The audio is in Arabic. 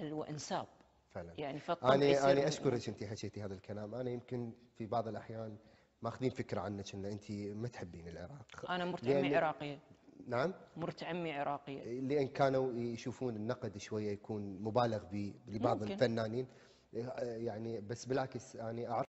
جهل انساب فعلا يعني انا انا اشكرك انت حكيتي هذا الكلام انا يمكن في بعض الاحيان ماخذين فكره عنك ان انت ما تحبين العراق انا مرت عمي عراقيه نعم مرت عمي عراقيه لان كانوا يشوفون النقد شويه يكون مبالغ به لبعض ممكن. الفنانين يعني بس بالعكس انا يعني اعرف